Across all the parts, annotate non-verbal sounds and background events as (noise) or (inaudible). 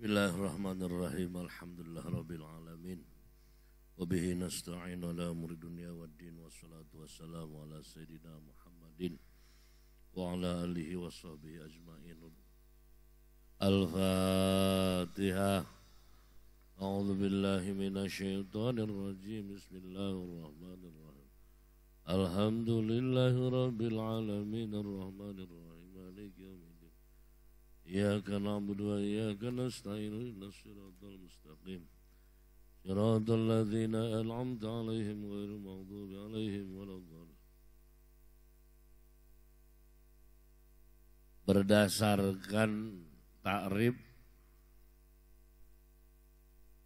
Bismillahirrahmanirrahim. Alhamdulillah rabbil alamin. Wa bihi nasta'in ala umuri dunya waddin wassalatu wassalamu ala sayidina Muhammadin wa ala alihi wa sahbihi ajmain. Al-Fatihah. A'udzu billahi minasyaitonir rajim. Bismillahirrahmanirrahim. Alhamdulillahi alamin arrahmanirrahim. إياك نعبد وإياك نستعين إلى الصراط المستقيم صراط الذين أنعمت عليهم غير المغضوب عليهم ولا الضالين berdasarkan takrib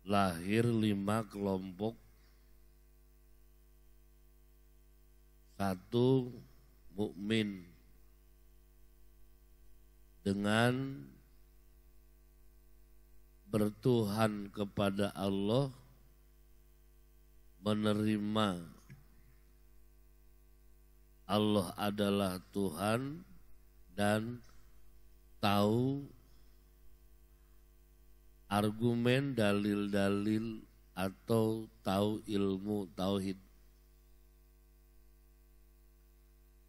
lahir lima kelompok satu mukmin dengan bertuhan kepada Allah menerima Allah adalah Tuhan dan tahu argumen dalil-dalil atau tahu ilmu tauhid.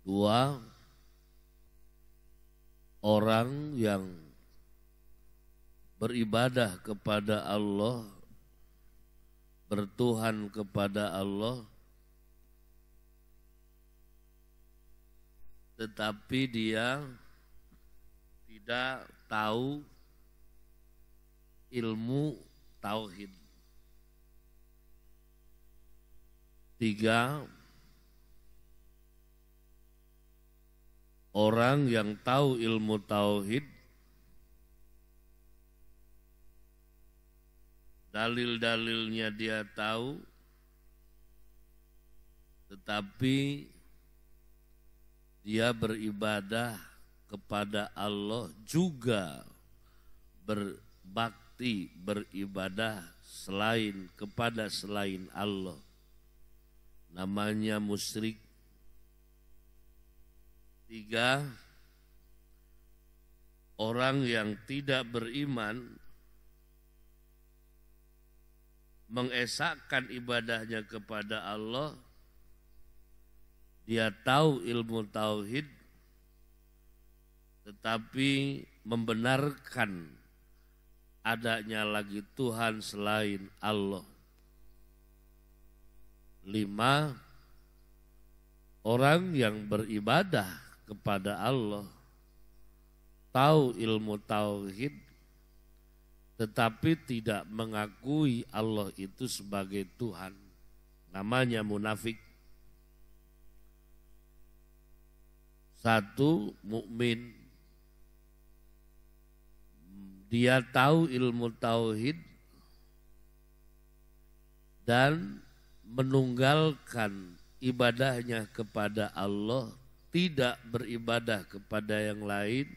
Dua, orang yang beribadah kepada Allah, bertuhan kepada Allah, tetapi dia tidak tahu ilmu tauhid. Tiga, Orang yang tahu ilmu tauhid dalil-dalilnya dia tahu tetapi dia beribadah kepada Allah juga berbakti beribadah selain kepada selain Allah namanya musyrik Tiga, orang yang tidak beriman mengesahkan ibadahnya kepada Allah dia tahu ilmu tauhid tetapi membenarkan adanya lagi Tuhan selain Allah lima orang yang beribadah kepada Allah, tahu ilmu tauhid, tetapi tidak mengakui Allah itu sebagai Tuhan. Namanya munafik. Satu mukmin dia tahu ilmu tauhid dan menunggalkan ibadahnya kepada Allah tidak beribadah kepada yang lain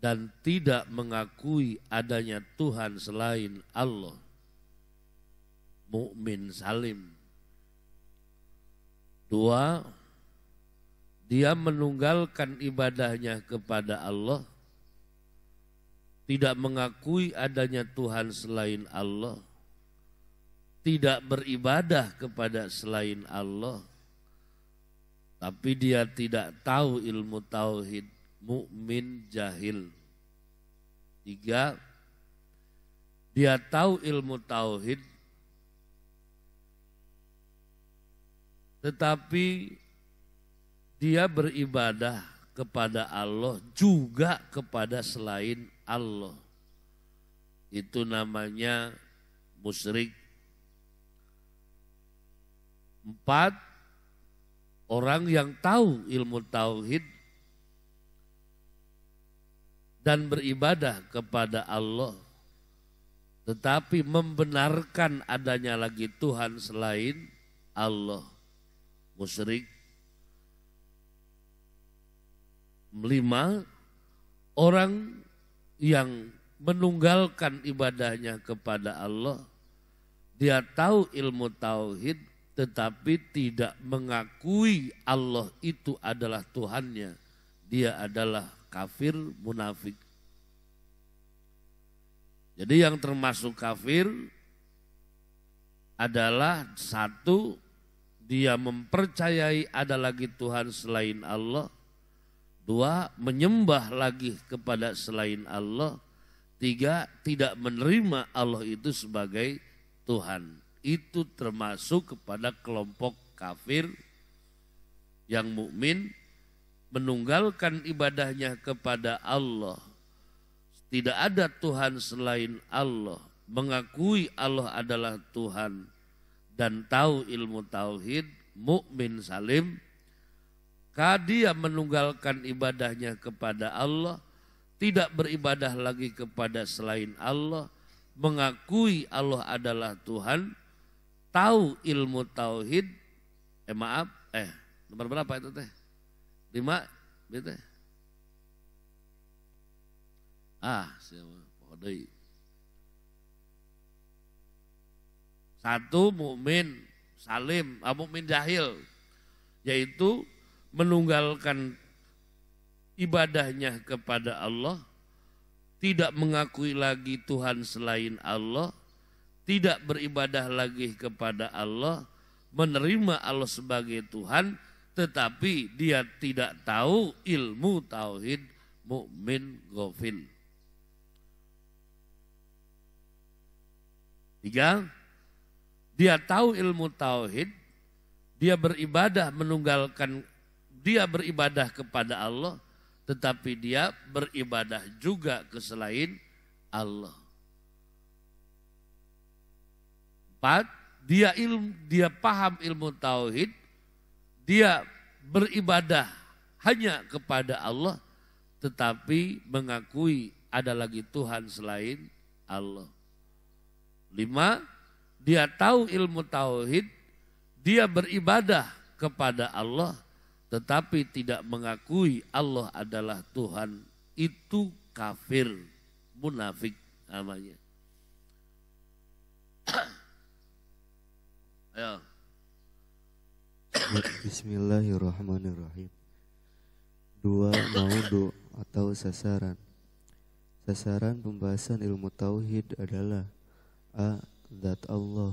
dan tidak mengakui adanya Tuhan selain Allah. Mukmin salim. Dua, dia menunggalkan ibadahnya kepada Allah, tidak mengakui adanya Tuhan selain Allah, tidak beribadah kepada selain Allah, tapi dia tidak tahu ilmu tauhid mukmin jahil tiga dia tahu ilmu tauhid tetapi dia beribadah kepada Allah juga kepada selain Allah itu namanya musyrik empat orang yang tahu ilmu tauhid dan beribadah kepada Allah tetapi membenarkan adanya lagi Tuhan selain Allah musyrik lima orang yang menunggalkan ibadahnya kepada Allah dia tahu ilmu tauhid tetapi tidak mengakui Allah itu adalah Tuhannya, dia adalah kafir munafik. Jadi yang termasuk kafir adalah satu dia mempercayai ada lagi Tuhan selain Allah. Dua, menyembah lagi kepada selain Allah. Tiga, tidak menerima Allah itu sebagai Tuhan itu termasuk kepada kelompok kafir yang mukmin menunggalkan ibadahnya kepada Allah. Tidak ada Tuhan selain Allah, mengakui Allah adalah Tuhan dan tahu ilmu tauhid, mukmin salim. Kadia menunggalkan ibadahnya kepada Allah, tidak beribadah lagi kepada selain Allah, mengakui Allah adalah Tuhan tahu ilmu tauhid, eh maaf, eh nomor berapa itu teh? Lima, bete. Gitu ah, siapa? Oh, Satu mukmin salim, ah, mukmin jahil, yaitu menunggalkan ibadahnya kepada Allah, tidak mengakui lagi Tuhan selain Allah, tidak beribadah lagi kepada Allah, menerima Allah sebagai Tuhan, tetapi dia tidak tahu ilmu tauhid mukmin gofil. Tiga, dia tahu ilmu tauhid, dia beribadah menunggalkan, dia beribadah kepada Allah, tetapi dia beribadah juga ke selain Allah. tepat, dia ilmu, dia paham ilmu tauhid, dia beribadah hanya kepada Allah tetapi mengakui ada lagi Tuhan selain Allah. Lima, dia tahu ilmu tauhid, dia beribadah kepada Allah tetapi tidak mengakui Allah adalah Tuhan itu kafir munafik namanya (clears throat) Ya. Bismillahirrahmanirrahim. Dua maudu atau sasaran. Sasaran pembahasan ilmu tauhid adalah A. Zat Allah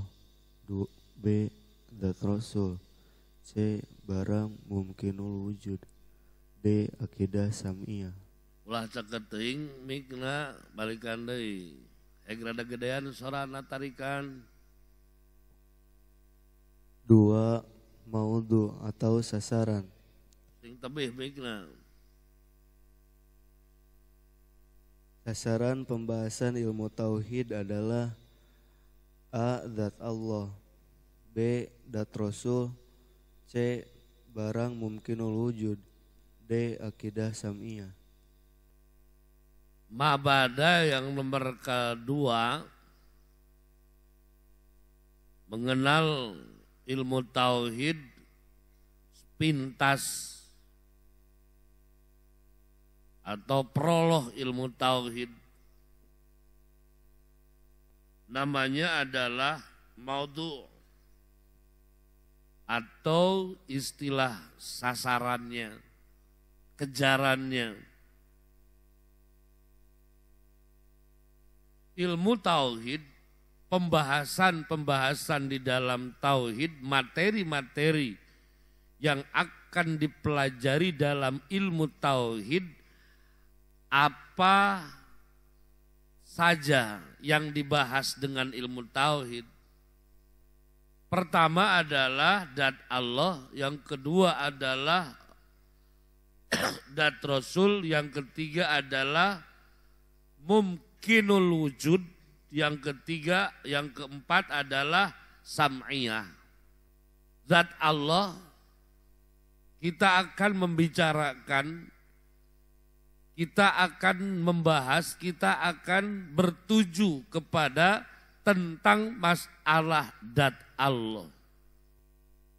B. Zat Rasul C. Barang mungkinul wujud D. Akidah samia. Ulah ceketing mikna balikan Egrada gedean sorana tarikan dua maudhu atau sasaran. Sing tebih baiklah. Sasaran pembahasan ilmu tauhid adalah A. Zat Allah B. Dat Rasul C. Barang mungkin wujud D. Akidah Sam'iyah Mabada yang nomor kedua mengenal ilmu tauhid pintas atau proloh ilmu tauhid namanya adalah maudhu atau istilah sasarannya, kejarannya. Ilmu tauhid pembahasan-pembahasan di dalam tauhid, materi-materi yang akan dipelajari dalam ilmu tauhid apa saja yang dibahas dengan ilmu tauhid. Pertama adalah dat Allah, yang kedua adalah (clears throat) dat Rasul, yang ketiga adalah mumkinul wujud yang ketiga, yang keempat adalah sam'iyah. Zat Allah kita akan membicarakan kita akan membahas, kita akan bertuju kepada tentang masalah dat Allah.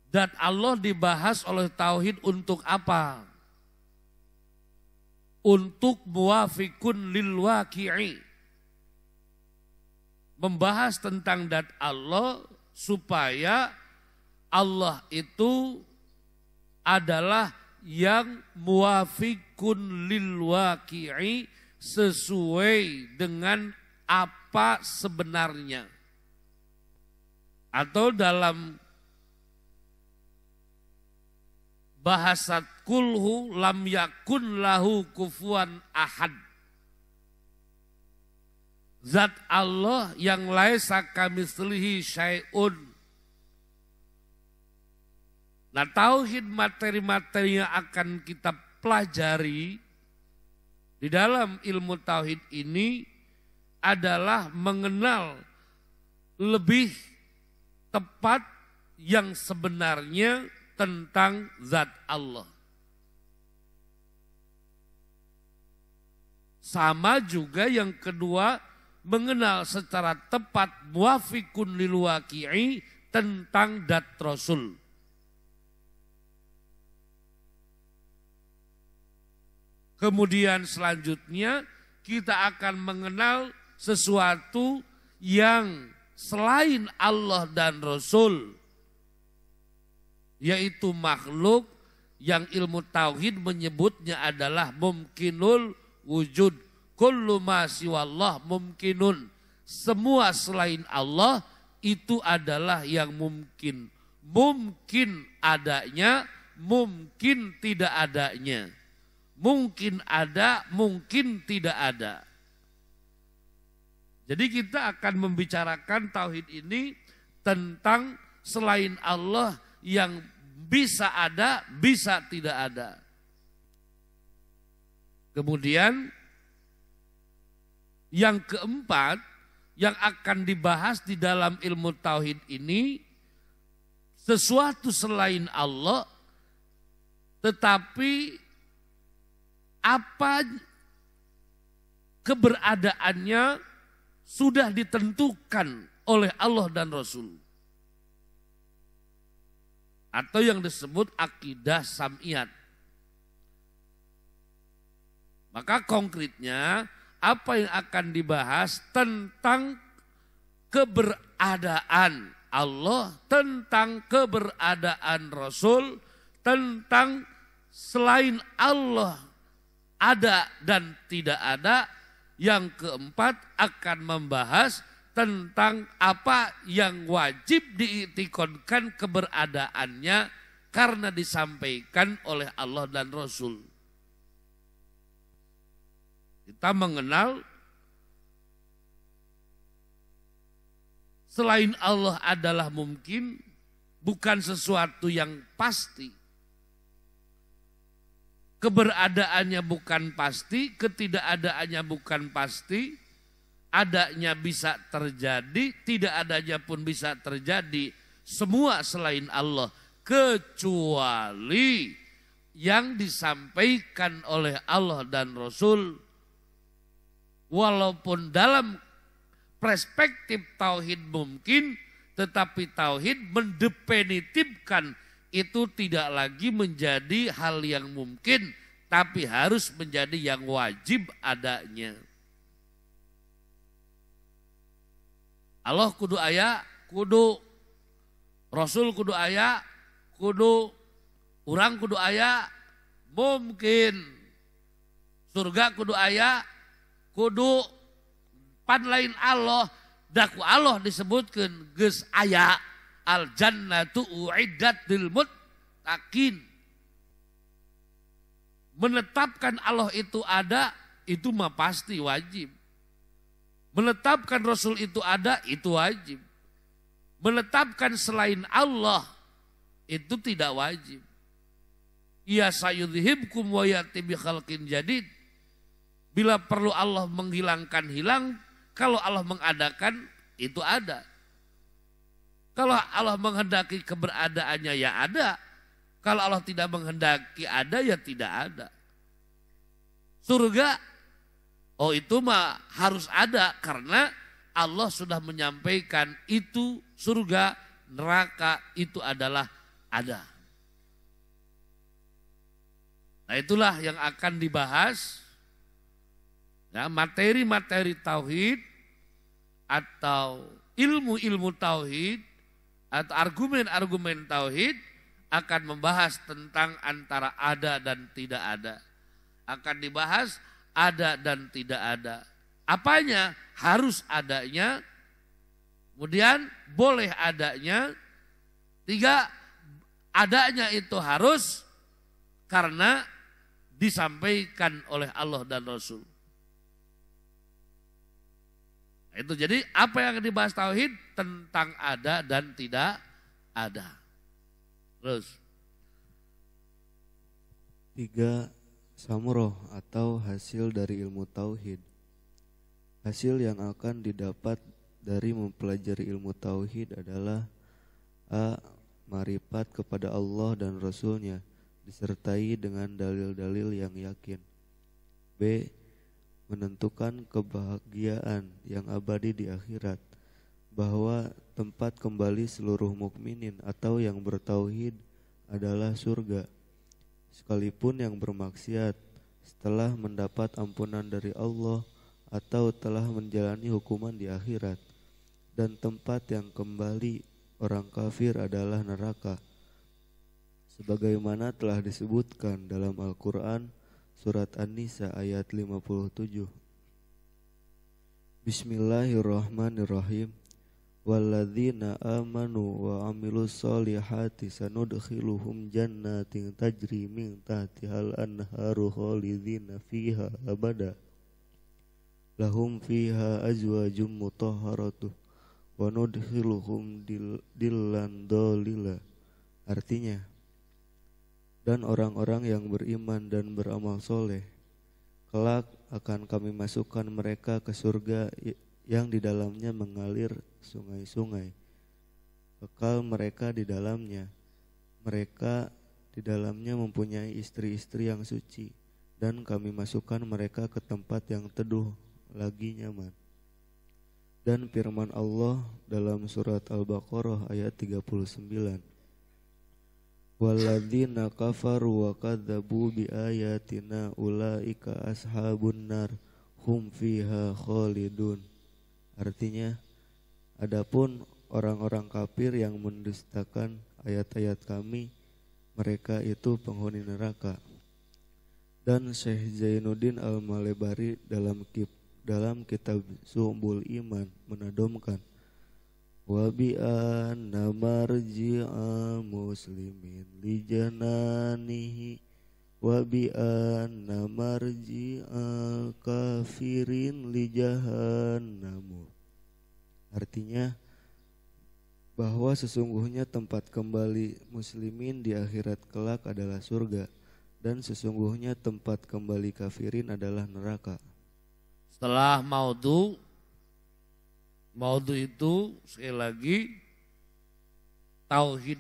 Dat Allah dibahas oleh tauhid untuk apa? Untuk muafikun lil waki'i membahas tentang dat Allah supaya Allah itu adalah yang muafikun lil waqi'i sesuai dengan apa sebenarnya. Atau dalam bahasa kulhu lam yakun lahu kufuan ahad Zat Allah yang laisa selihi syai'un. Nah tauhid materi-materi yang akan kita pelajari di dalam ilmu tauhid ini adalah mengenal lebih tepat yang sebenarnya tentang zat Allah. Sama juga yang kedua mengenal secara tepat muafikun lilwaki'i tentang dat Rasul. Kemudian selanjutnya kita akan mengenal sesuatu yang selain Allah dan Rasul yaitu makhluk yang ilmu tauhid menyebutnya adalah mumkinul wujud Kullu ma siwallah mumkinun. Semua selain Allah itu adalah yang mungkin mungkin adanya, mungkin tidak adanya. Mungkin ada, mungkin tidak ada. Jadi kita akan membicarakan tauhid ini tentang selain Allah yang bisa ada, bisa tidak ada. Kemudian yang keempat yang akan dibahas di dalam ilmu tauhid ini sesuatu selain Allah tetapi apa keberadaannya sudah ditentukan oleh Allah dan Rasul. Atau yang disebut akidah sam'iat. Maka konkretnya apa yang akan dibahas tentang keberadaan Allah, tentang keberadaan Rasul, tentang selain Allah ada dan tidak ada. Yang keempat akan membahas tentang apa yang wajib diitikonkan keberadaannya karena disampaikan oleh Allah dan Rasul. Kita mengenal selain Allah adalah mungkin, bukan sesuatu yang pasti. Keberadaannya bukan pasti, ketidakadaannya bukan pasti, adanya bisa terjadi, tidak adanya pun bisa terjadi. Semua selain Allah, kecuali yang disampaikan oleh Allah dan Rasul Walaupun dalam perspektif tauhid mungkin, tetapi tauhid mendefinitifkan itu tidak lagi menjadi hal yang mungkin, tapi harus menjadi yang wajib adanya. Allah kudu ayah, kudu Rasul kudu ayah, kudu orang kudu ayah, mungkin surga kudu ayah, kudu pan lain Allah daku Allah disebutkan ges aya al jannatu uiddat lil muttaqin menetapkan Allah itu ada itu mah pasti wajib menetapkan rasul itu ada itu wajib menetapkan selain Allah itu tidak wajib ya sayudhibkum wa yati jadid Bila perlu Allah menghilangkan hilang, kalau Allah mengadakan itu ada. Kalau Allah menghendaki keberadaannya ya ada. Kalau Allah tidak menghendaki ada ya tidak ada. Surga oh itu mah harus ada karena Allah sudah menyampaikan itu surga, neraka itu adalah ada. Nah itulah yang akan dibahas Nah, materi-materi tauhid atau ilmu-ilmu tauhid atau argumen-argumen tauhid akan membahas tentang antara ada dan tidak ada. Akan dibahas ada dan tidak ada. Apanya harus adanya, kemudian boleh adanya. Tiga, adanya itu harus karena disampaikan oleh Allah dan Rasul. Itu jadi apa yang dibahas tauhid tentang ada dan tidak ada. Terus tiga samroh atau hasil dari ilmu tauhid. Hasil yang akan didapat dari mempelajari ilmu tauhid adalah a maripat kepada Allah dan Rasulnya disertai dengan dalil-dalil yang yakin. B menentukan kebahagiaan yang abadi di akhirat bahwa tempat kembali seluruh mukminin atau yang bertauhid adalah surga sekalipun yang bermaksiat setelah mendapat ampunan dari Allah atau telah menjalani hukuman di akhirat dan tempat yang kembali orang kafir adalah neraka sebagaimana telah disebutkan dalam Al-Qur'an Surat An-Nisa ayat 57 Bismillahirrahmanirrahim Walladzina amanu wa amilu salihati sanudkhiluhum jannatin tajri min tahtihal anharu khalidina fiha abada Lahum fiha azwajum mutahharatuh wa nudkhiluhum dillan dolila Artinya dan orang-orang yang beriman dan beramal soleh. Kelak akan kami masukkan mereka ke surga yang di dalamnya mengalir sungai-sungai. Bekal mereka di dalamnya. Mereka di dalamnya mempunyai istri-istri yang suci dan kami masukkan mereka ke tempat yang teduh lagi nyaman. Dan firman Allah dalam surat Al-Baqarah ayat 39 waladina kafaru wa kadabu bi ayatina ulaika ashabun nar hum fiha khalidun. Artinya adapun orang-orang kafir yang mendustakan ayat-ayat kami mereka itu penghuni neraka. Dan Syekh Zainuddin Al-Malebari dalam dalam kitab Sumbul Iman menadomkan Wabi anna marji'a muslimin li jananihi Wabi anna marji'a kafirin li jahannamu Artinya bahwa sesungguhnya tempat kembali muslimin di akhirat kelak adalah surga dan sesungguhnya tempat kembali kafirin adalah neraka. Setelah maudhu Maudhu itu sekali lagi tauhid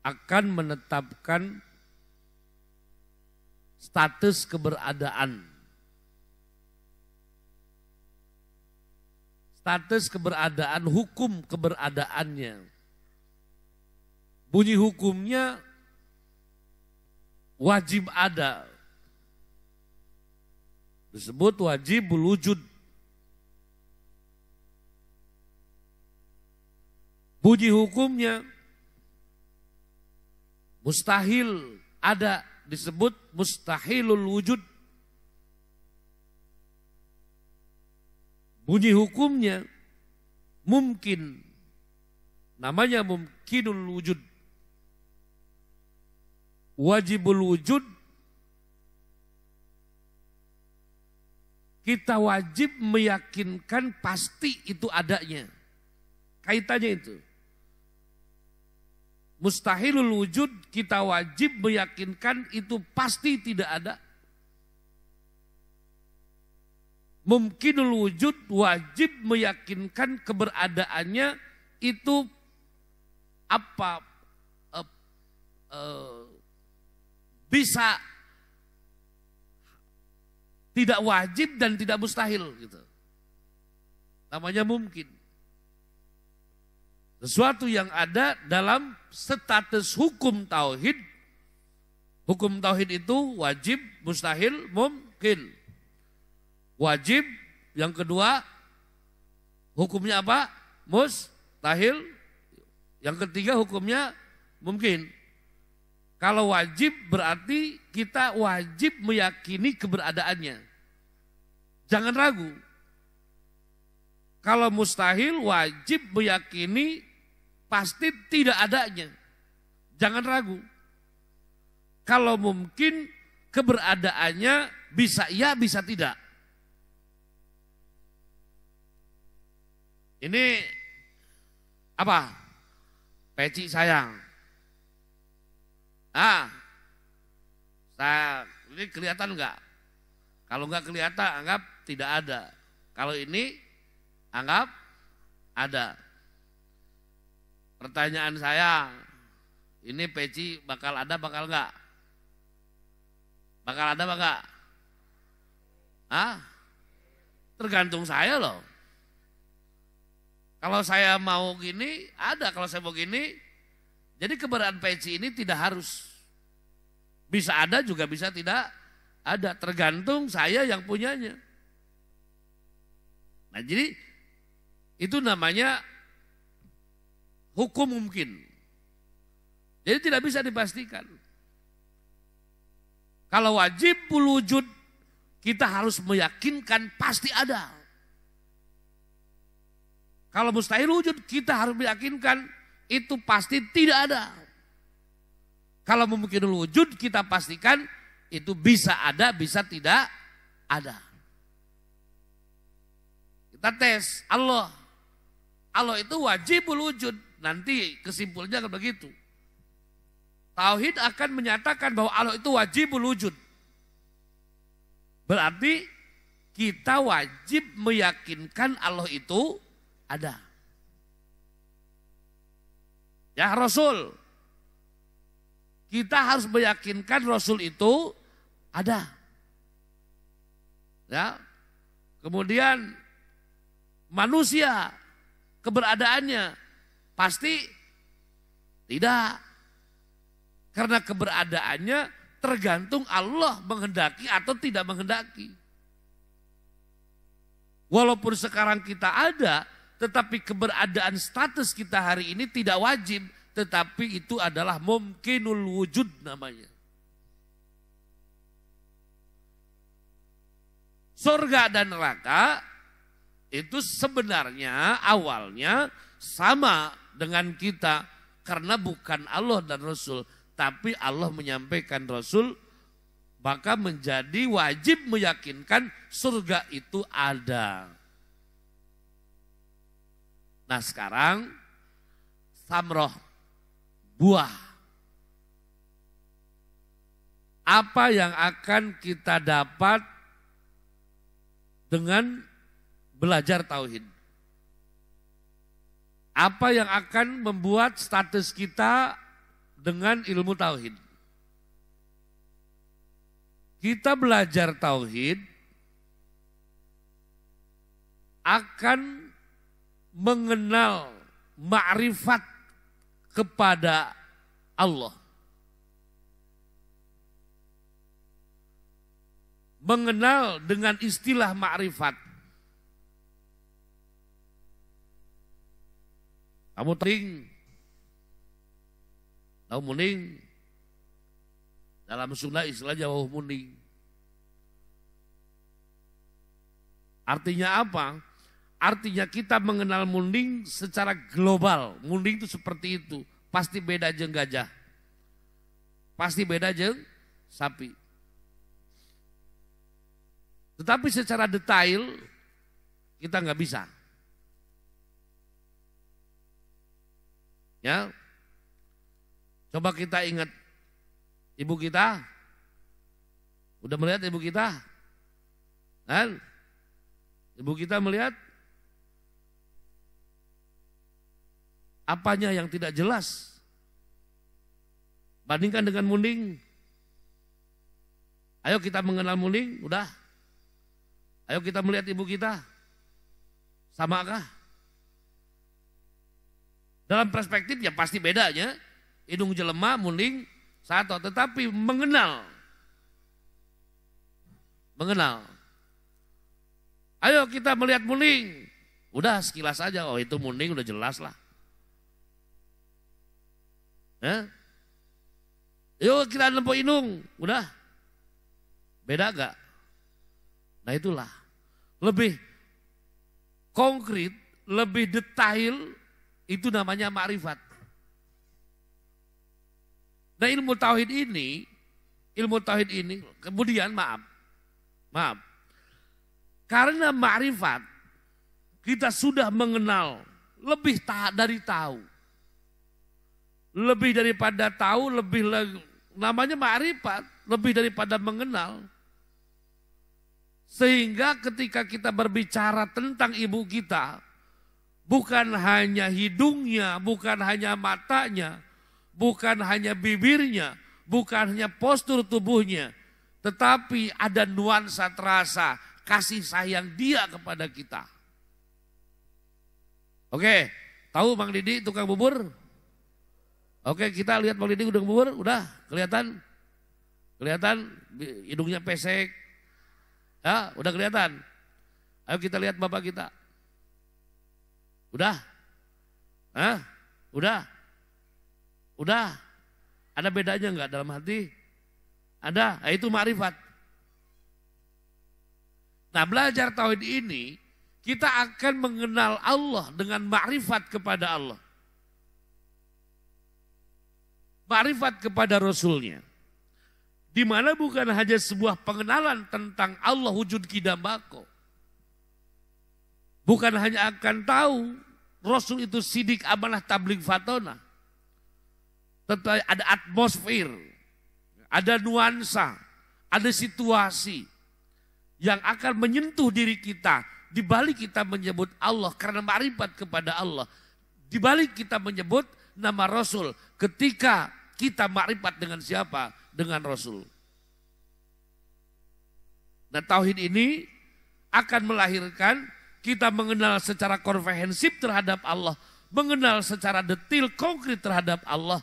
akan menetapkan status keberadaan. Status keberadaan, hukum keberadaannya. Bunyi hukumnya wajib ada. Disebut wajib wujud Puji hukumnya mustahil ada disebut mustahilul wujud. Bunyi hukumnya mungkin. Namanya mungkinul wujud. Wajibul wujud. Kita wajib meyakinkan pasti itu adanya. Kaitannya itu mustahilul wujud kita wajib meyakinkan itu pasti tidak ada. Mungkinul wujud wajib meyakinkan keberadaannya itu apa eh, eh, bisa tidak wajib dan tidak mustahil gitu. Namanya mungkin sesuatu yang ada dalam status hukum tauhid. Hukum tauhid itu wajib, mustahil, mungkin. Wajib, yang kedua hukumnya apa? Mustahil. Yang ketiga hukumnya mungkin. Kalau wajib berarti kita wajib meyakini keberadaannya. Jangan ragu. Kalau mustahil wajib meyakini Pasti tidak adanya. Jangan ragu. Kalau mungkin keberadaannya bisa ya bisa tidak. Ini apa? Peci sayang. Ah, saya ini kelihatan enggak? Kalau enggak kelihatan anggap tidak ada. Kalau ini anggap ada. Pertanyaan saya, ini peci bakal ada bakal enggak? Bakal ada bakal enggak? Hah? Tergantung saya loh. Kalau saya mau gini, ada. Kalau saya mau gini, jadi keberadaan peci ini tidak harus. Bisa ada juga bisa tidak ada. Tergantung saya yang punyanya. Nah jadi itu namanya hukum mungkin. Jadi tidak bisa dipastikan. Kalau wajib wujud kita harus meyakinkan pasti ada. Kalau mustahil wujud kita harus meyakinkan itu pasti tidak ada. Kalau memungkinkan wujud kita pastikan itu bisa ada, bisa tidak ada. Kita tes Allah. Allah itu wajib wujud. Nanti kesimpulannya akan begitu. Tauhid akan menyatakan bahwa Allah itu wajib wujud. Berarti kita wajib meyakinkan Allah itu ada. Ya Rasul, kita harus meyakinkan Rasul itu ada. Ya, kemudian manusia keberadaannya Pasti tidak. Karena keberadaannya tergantung Allah menghendaki atau tidak menghendaki. Walaupun sekarang kita ada, tetapi keberadaan status kita hari ini tidak wajib, tetapi itu adalah mungkinul wujud namanya. Surga dan neraka itu sebenarnya awalnya sama dengan kita karena bukan Allah dan Rasul, tapi Allah menyampaikan Rasul, maka menjadi wajib meyakinkan surga itu ada. Nah sekarang samroh buah. Apa yang akan kita dapat dengan belajar tauhid? Apa yang akan membuat status kita dengan ilmu tauhid? Kita belajar tauhid akan mengenal makrifat kepada Allah. mengenal dengan istilah makrifat. Kamu tering, kamu muning, dalam sunnah istilah Jawa muning. Artinya apa? Artinya kita mengenal munding secara global. Munding itu seperti itu. Pasti beda jeng gajah. Pasti beda jeng sapi. Tetapi secara detail kita nggak bisa. Ya. Coba kita ingat ibu kita. Udah melihat ibu kita? Kan? Ibu kita melihat apanya yang tidak jelas. Bandingkan dengan munding. Ayo kita mengenal munding, udah. Ayo kita melihat ibu kita. Samakah? Dalam perspektif ya pasti bedanya. Hidung jelema, muning, satu. Tetapi mengenal. Mengenal. Ayo kita melihat muling, Udah sekilas aja, oh itu muning udah jelas lah. Eh? Ya? Yuk kita lempo inung, udah. Beda gak? Nah itulah. Lebih konkret, lebih detail, itu namanya makrifat. Nah ilmu tauhid ini, ilmu tauhid ini, kemudian maaf, maaf. Karena makrifat kita sudah mengenal lebih ta dari tahu. Lebih daripada tahu, lebih namanya makrifat, lebih daripada mengenal. Sehingga ketika kita berbicara tentang ibu kita, bukan hanya hidungnya, bukan hanya matanya, bukan hanya bibirnya, bukan hanya postur tubuhnya, tetapi ada nuansa terasa kasih sayang dia kepada kita. Oke, tahu Bang Didi tukang bubur? Oke, kita lihat Bang Didi udah bubur, udah kelihatan? Kelihatan hidungnya pesek. Ya, udah kelihatan. Ayo kita lihat Bapak kita. Udah? Hah? Udah? Udah? Ada bedanya enggak dalam hati? Ada, nah, itu marifat. Nah belajar tauhid ini kita akan mengenal Allah dengan marifat kepada Allah. Marifat kepada Rasulnya. Di mana bukan hanya sebuah pengenalan tentang Allah wujud kidambako. Bukan hanya akan tahu Rasul itu sidik amanah tabligh fatona. Tentu ada atmosfer, ada nuansa, ada situasi yang akan menyentuh diri kita di balik kita menyebut Allah karena marifat kepada Allah. Di balik kita menyebut nama Rasul ketika kita marifat dengan siapa? Dengan Rasul. Nah tauhid ini akan melahirkan kita mengenal secara konvensif terhadap Allah, mengenal secara detil konkret terhadap Allah,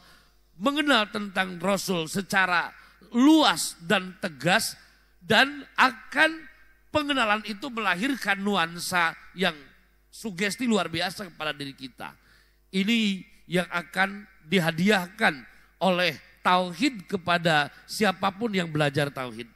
mengenal tentang Rasul secara luas dan tegas dan akan pengenalan itu melahirkan nuansa yang sugesti luar biasa kepada diri kita. Ini yang akan dihadiahkan oleh tauhid kepada siapapun yang belajar tauhid.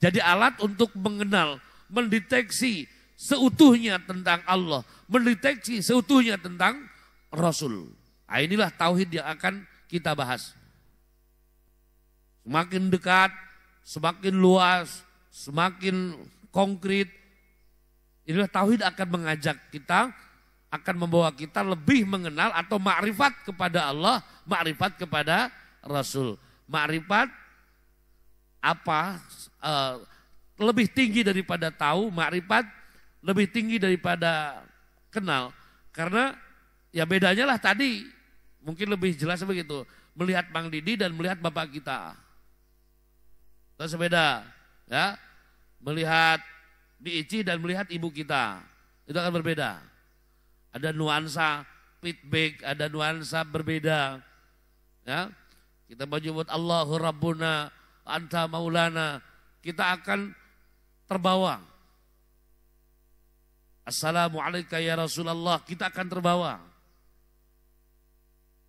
Jadi alat untuk mengenal, mendeteksi seutuhnya tentang Allah, mendeteksi seutuhnya tentang Rasul. Nah, inilah tauhid yang akan kita bahas. Semakin dekat, semakin luas, semakin konkret. Inilah tauhid akan mengajak kita akan membawa kita lebih mengenal atau makrifat kepada Allah, makrifat kepada Rasul, makrifat apa uh, lebih tinggi daripada tahu, makrifat lebih tinggi daripada kenal. Karena ya bedanya lah tadi mungkin lebih jelas begitu melihat Bang Didi dan melihat bapak kita. itu sepeda ya melihat Diici dan melihat ibu kita itu akan berbeda. Ada nuansa feedback, ada nuansa berbeda. Ya, kita menyebut Allahu Rabbuna anta maulana. Kita akan terbawa. Assalamualaikum ya Rasulullah. Kita akan terbawa.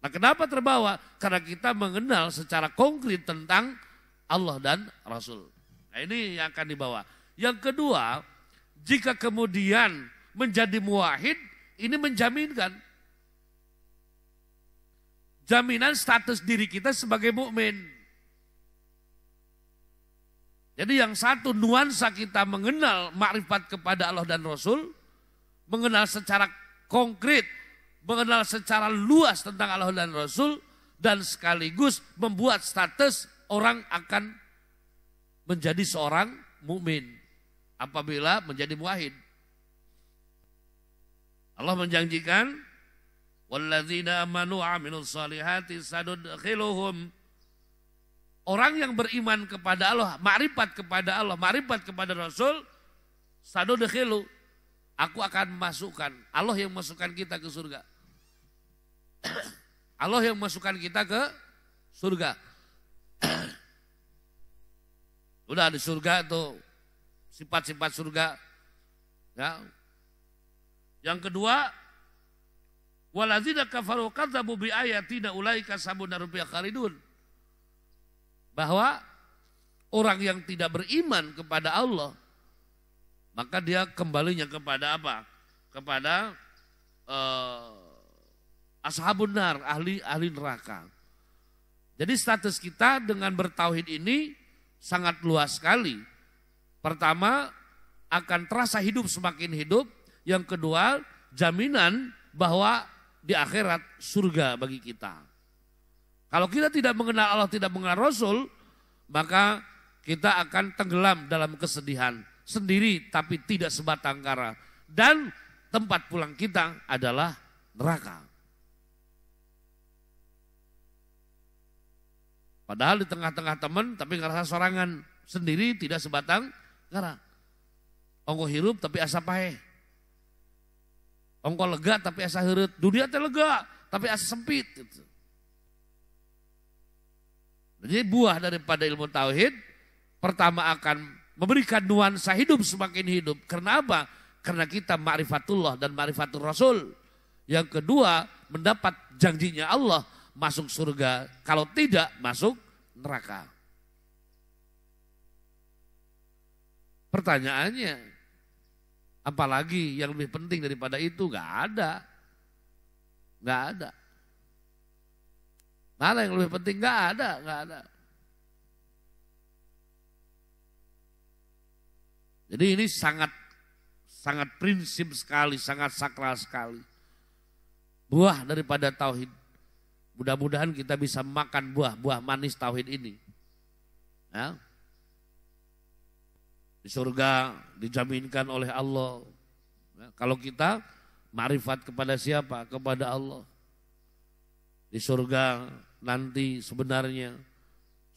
Nah kenapa terbawa? Karena kita mengenal secara konkret tentang Allah dan Rasul. Nah ini yang akan dibawa. Yang kedua, jika kemudian menjadi muwahid, ini menjaminkan jaminan status diri kita sebagai mukmin. Jadi yang satu nuansa kita mengenal makrifat kepada Allah dan Rasul, mengenal secara konkret, mengenal secara luas tentang Allah dan Rasul, dan sekaligus membuat status orang akan menjadi seorang mukmin apabila menjadi muahid. Allah menjanjikan, "Walladzina amanu amilus salihati sadudkhiluhum Orang yang beriman kepada Allah, maripat kepada Allah, maripat kepada Rasul, sadu dekhilu, aku akan masukkan. Allah yang masukkan kita ke surga. (clears throat) Allah yang masukkan kita ke surga. (clears throat) Udah di surga tuh sifat-sifat surga. Ya. Yang kedua, waladzina kafaru kadzabu bi ayatina ulaika sabuna rubiya khalidun bahwa orang yang tidak beriman kepada Allah maka dia kembalinya kepada apa? Kepada uh, ashabun nar, ahli ahli neraka. Jadi status kita dengan bertauhid ini sangat luas sekali. Pertama, akan terasa hidup semakin hidup. Yang kedua, jaminan bahwa di akhirat surga bagi kita. Kalau kita tidak mengenal Allah, tidak mengenal Rasul, maka kita akan tenggelam dalam kesedihan sendiri tapi tidak sebatang kara. Dan tempat pulang kita adalah neraka. Padahal di tengah-tengah teman tapi ngerasa sorangan sendiri tidak sebatang kara. Ongko hirup tapi asa pahe. Ongko lega tapi asa hirut. Dunia lega tapi asa sempit. Gitu. Jadi buah daripada ilmu tauhid pertama akan memberikan nuansa hidup semakin hidup. Karena apa? Karena kita ma'rifatullah dan ma'rifatul rasul. Yang kedua, mendapat janjinya Allah masuk surga. Kalau tidak, masuk neraka. Pertanyaannya, apalagi yang lebih penting daripada itu? Gak ada. Gak ada. Mana yang lebih penting? Gak ada, nggak ada. Jadi ini sangat sangat prinsip sekali, sangat sakral sekali. Buah daripada tauhid. Mudah-mudahan kita bisa makan buah-buah manis tauhid ini. Ya. Di surga dijaminkan oleh Allah. Ya. Kalau kita marifat kepada siapa? Kepada Allah. Di surga nanti sebenarnya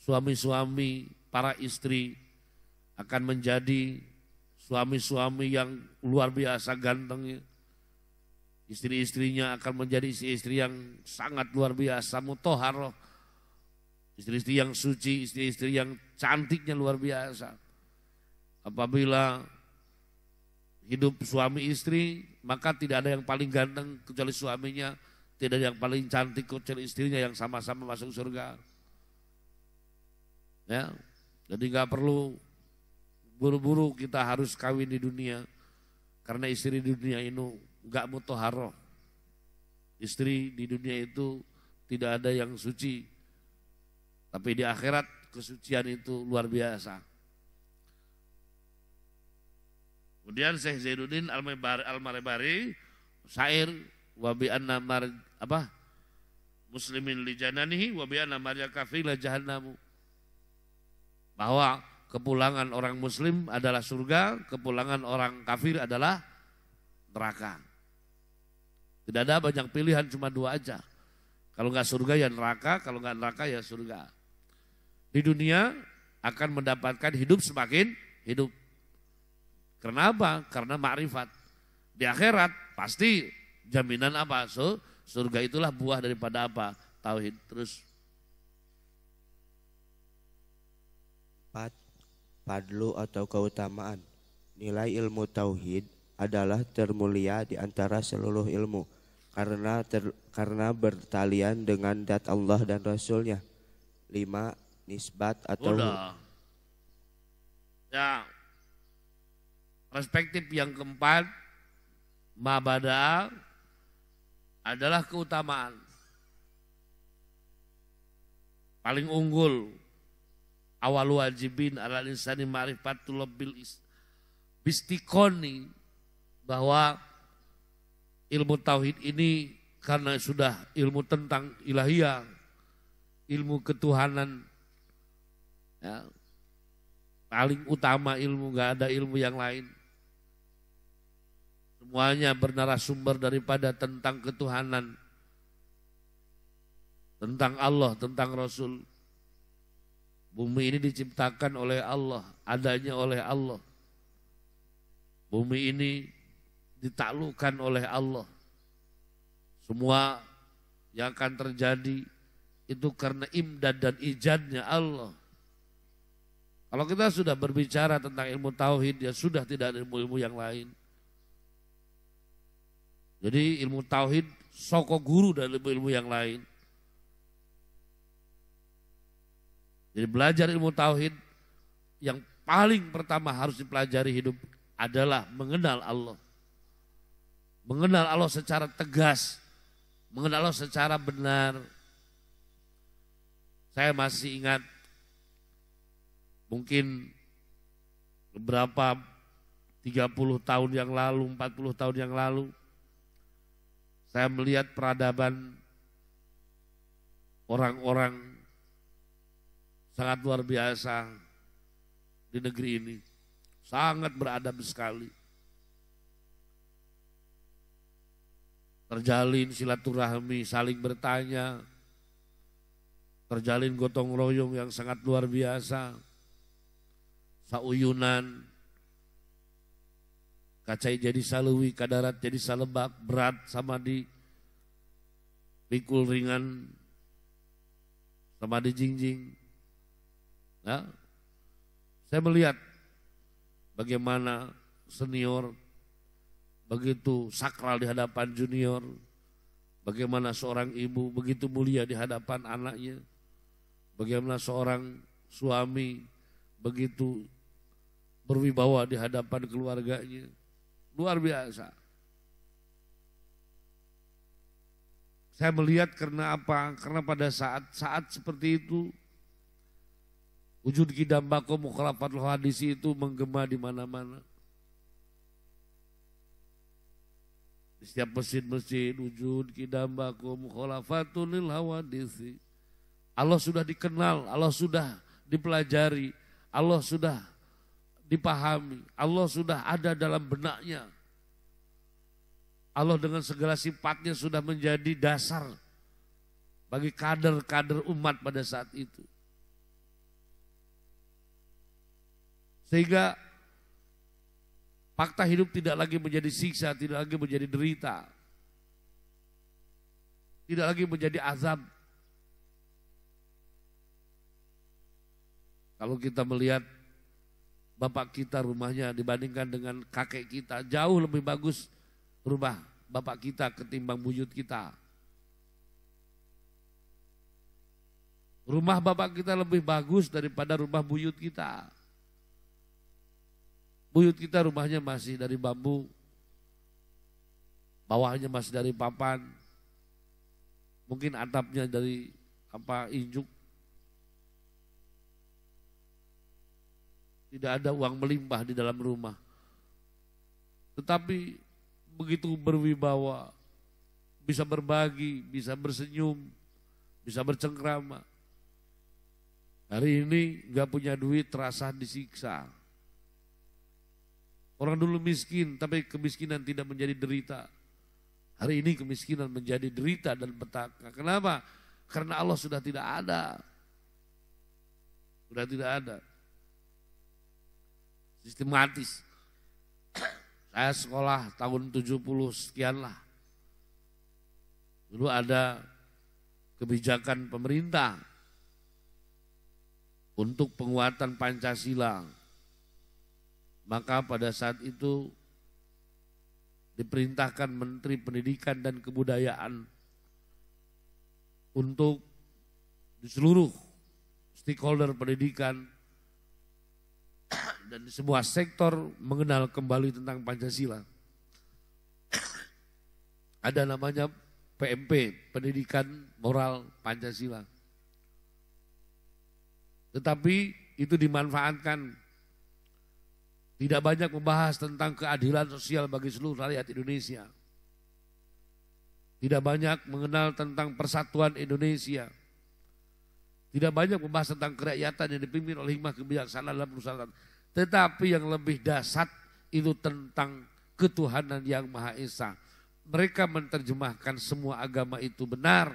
suami-suami para istri akan menjadi suami-suami yang luar biasa gantengnya. Istri-istrinya akan menjadi istri-istri yang sangat luar biasa mutohar, Istri-istri yang suci, istri-istri yang cantiknya luar biasa. Apabila hidup suami istri, maka tidak ada yang paling ganteng kecuali suaminya tidak yang paling cantik kecil istrinya yang sama-sama masuk surga. Ya, jadi nggak perlu buru-buru kita harus kawin di dunia karena istri di dunia itu nggak mutoharoh. Istri di dunia itu tidak ada yang suci, tapi di akhirat kesucian itu luar biasa. Kemudian Syekh Zainuddin Al-Marebari, Al syair Wabi anna mar apa muslimin li jananihi wabi bi anna marja kafila jahannamu bahwa kepulangan orang muslim adalah surga, kepulangan orang kafir adalah neraka. Tidak ada banyak pilihan, cuma dua aja. Kalau nggak surga ya neraka, kalau nggak neraka ya surga. Di dunia akan mendapatkan hidup semakin hidup. Kenapa? Karena makrifat. Di akhirat pasti jaminan apa? So, surga itulah buah daripada apa? Tauhid. Terus Pat, padlu atau keutamaan. Nilai ilmu tauhid adalah termulia di antara seluruh ilmu karena ter, karena bertalian dengan dat Allah dan Rasulnya. Lima nisbat atau Udah. Ya. Perspektif yang keempat mabada adalah keutamaan paling unggul awal wajibin ala insani ma'rifatul bil bistikoni bahwa ilmu tauhid ini karena sudah ilmu tentang ilahiyah ilmu ketuhanan ya, paling utama ilmu nggak ada ilmu yang lain Semuanya bernarasumber daripada tentang ketuhanan, tentang Allah, tentang Rasul. Bumi ini diciptakan oleh Allah, adanya oleh Allah. Bumi ini ditaklukkan oleh Allah. Semua yang akan terjadi itu karena imdad dan ijadnya Allah. Kalau kita sudah berbicara tentang ilmu tauhid, ya sudah tidak ada ilmu-ilmu yang lain. Jadi ilmu tauhid soko guru dan ilmu-ilmu yang lain. Jadi belajar ilmu tauhid yang paling pertama harus dipelajari hidup adalah mengenal Allah. Mengenal Allah secara tegas, mengenal Allah secara benar. Saya masih ingat mungkin beberapa 30 tahun yang lalu, 40 tahun yang lalu saya melihat peradaban orang-orang sangat luar biasa di negeri ini. Sangat beradab sekali. Terjalin silaturahmi, saling bertanya. Terjalin gotong royong yang sangat luar biasa. Sauyunan, kacai jadi salui, kadarat jadi salebak, berat sama di pikul ringan, sama di jingjing. Nah, saya melihat bagaimana senior begitu sakral di hadapan junior, bagaimana seorang ibu begitu mulia di hadapan anaknya, bagaimana seorang suami begitu berwibawa di hadapan keluarganya. Luar biasa. Saya melihat karena apa? Karena pada saat-saat seperti itu wujud bako mukhalafat hadis itu menggema di mana-mana. Di setiap masjid-masjid wujud kidam bako mukhalafatunil hawadisi. Allah sudah dikenal, Allah sudah dipelajari, Allah sudah dipahami. Allah sudah ada dalam benaknya. Allah dengan segala sifatnya sudah menjadi dasar bagi kader-kader umat pada saat itu. Sehingga fakta hidup tidak lagi menjadi siksa, tidak lagi menjadi derita. Tidak lagi menjadi azab. Kalau kita melihat bapak kita rumahnya dibandingkan dengan kakek kita jauh lebih bagus rumah bapak kita ketimbang buyut kita. Rumah bapak kita lebih bagus daripada rumah buyut kita. Buyut kita rumahnya masih dari bambu, bawahnya masih dari papan, mungkin atapnya dari apa injuk, tidak ada uang melimpah di dalam rumah. Tetapi begitu berwibawa, bisa berbagi, bisa bersenyum, bisa bercengkrama. Hari ini nggak punya duit terasa disiksa. Orang dulu miskin tapi kemiskinan tidak menjadi derita. Hari ini kemiskinan menjadi derita dan petaka. Kenapa? Kenapa? Karena Allah sudah tidak ada. Sudah tidak ada sistematis. Saya sekolah tahun 70 sekian lah. Dulu ada kebijakan pemerintah untuk penguatan Pancasila. Maka pada saat itu diperintahkan Menteri Pendidikan dan Kebudayaan untuk di seluruh stakeholder pendidikan (coughs) dan semua sektor mengenal kembali tentang Pancasila. (coughs) Ada namanya PMP, Pendidikan Moral Pancasila. Tetapi itu dimanfaatkan. Tidak banyak membahas tentang keadilan sosial bagi seluruh rakyat Indonesia. Tidak banyak mengenal tentang persatuan Indonesia. Tidak banyak membahas tentang kerakyatan yang dipimpin oleh hikmah kebijaksanaan dalam perusahaan. Tetapi yang lebih dasar itu tentang ketuhanan yang Maha Esa. Mereka menerjemahkan semua agama itu benar.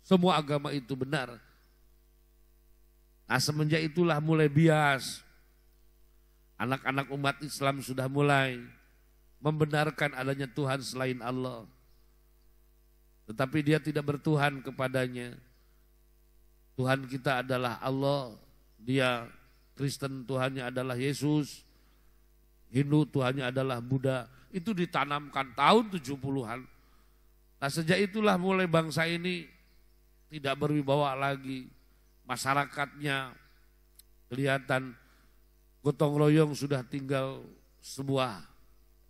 Semua agama itu benar. Nah semenjak itulah mulai bias. Anak-anak umat Islam sudah mulai membenarkan adanya Tuhan selain Allah. Tetapi dia tidak bertuhan kepadanya Tuhan kita adalah Allah, dia Kristen Tuhannya adalah Yesus, Hindu Tuhannya adalah Buddha. Itu ditanamkan tahun 70-an. Nah sejak itulah mulai bangsa ini tidak berwibawa lagi. Masyarakatnya kelihatan gotong royong sudah tinggal sebuah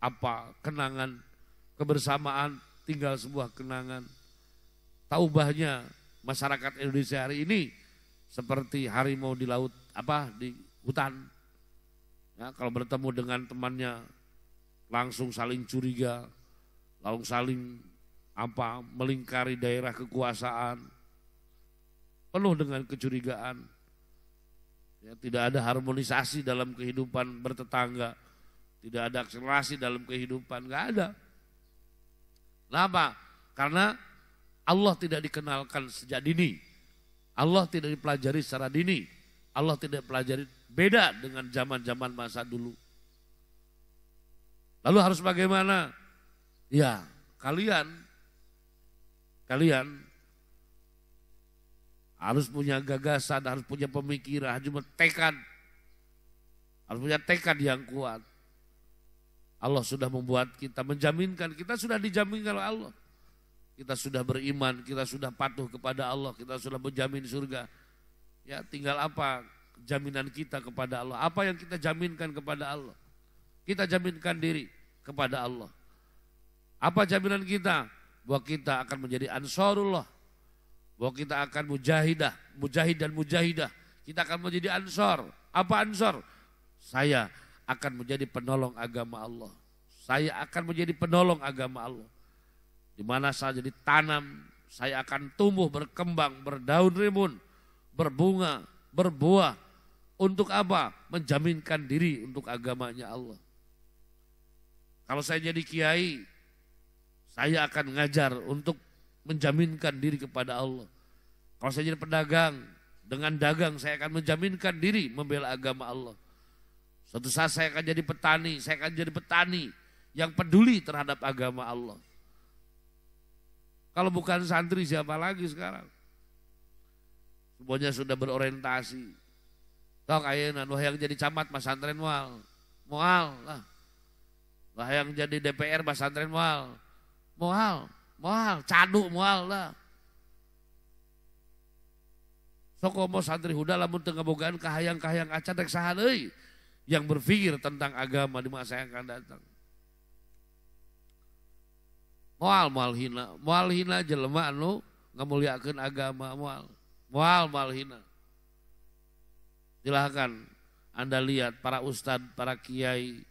apa kenangan kebersamaan tinggal sebuah kenangan taubahnya masyarakat Indonesia hari ini seperti harimau di laut apa di hutan. Ya, kalau bertemu dengan temannya langsung saling curiga, langsung saling apa melingkari daerah kekuasaan penuh dengan kecurigaan. Ya, tidak ada harmonisasi dalam kehidupan bertetangga, tidak ada akselerasi dalam kehidupan, nggak ada. Kenapa? Karena Allah tidak dikenalkan sejak dini. Allah tidak dipelajari secara dini. Allah tidak pelajari beda dengan zaman-zaman masa dulu. Lalu harus bagaimana? Ya, kalian kalian harus punya gagasan, harus punya pemikiran, harus punya tekad. Harus punya tekad yang kuat. Allah sudah membuat kita, menjaminkan kita sudah dijaminkan oleh Allah kita sudah beriman, kita sudah patuh kepada Allah, kita sudah menjamin surga. Ya, tinggal apa jaminan kita kepada Allah? Apa yang kita jaminkan kepada Allah? Kita jaminkan diri kepada Allah. Apa jaminan kita? Bahwa kita akan menjadi ansarullah. Bahwa kita akan mujahidah, mujahid dan mujahidah. Kita akan menjadi ansar. Apa ansar? Saya akan menjadi penolong agama Allah. Saya akan menjadi penolong agama Allah di mana saja ditanam, saya akan tumbuh, berkembang, berdaun rimbun, berbunga, berbuah. Untuk apa? Menjaminkan diri untuk agamanya Allah. Kalau saya jadi kiai, saya akan ngajar untuk menjaminkan diri kepada Allah. Kalau saya jadi pedagang, dengan dagang saya akan menjaminkan diri membela agama Allah. Suatu saat saya akan jadi petani, saya akan jadi petani yang peduli terhadap agama Allah. Kalau bukan santri siapa lagi sekarang? Semuanya sudah berorientasi. Kau kayaknya nu yang jadi camat mas santren moal. Moal lah. Lah yang jadi DPR mas santren moal. Moal, moal, cadu moal lah. Sok mau santri huda lamun tengah bogaan kahayang-kahayang acan rek Yang berpikir tentang agama di masa yang akan datang. Mual mual hina mual hina jelema anu ngamuliakeun agama mual mual mual hina silahkan anda lihat para ustad, para kiai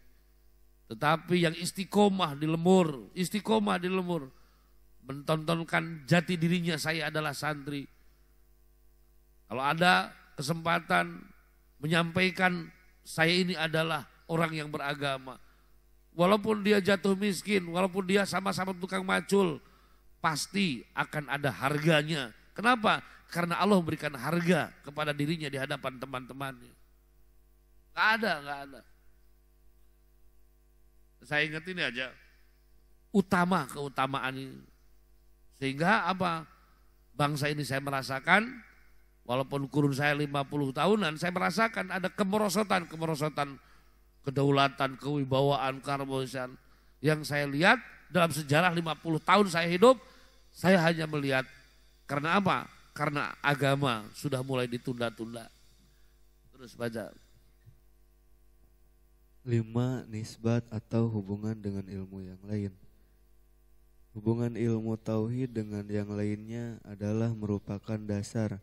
tetapi yang istiqomah di lemur istiqomah di lemur mentontonkan jati dirinya saya adalah santri kalau ada kesempatan menyampaikan saya ini adalah orang yang beragama Walaupun dia jatuh miskin, walaupun dia sama-sama tukang macul, pasti akan ada harganya. Kenapa? Karena Allah memberikan harga kepada dirinya di hadapan teman-temannya. Gak ada, gak ada. Saya ingat ini aja, utama keutamaan ini. Sehingga apa? Bangsa ini saya merasakan, walaupun kurun saya 50 tahunan, saya merasakan ada kemerosotan-kemerosotan kedaulatan, kewibawaan, keharmonisan. Yang saya lihat dalam sejarah 50 tahun saya hidup, saya hanya melihat karena apa? Karena agama sudah mulai ditunda-tunda. Terus baca. Lima nisbat atau hubungan dengan ilmu yang lain. Hubungan ilmu tauhid dengan yang lainnya adalah merupakan dasar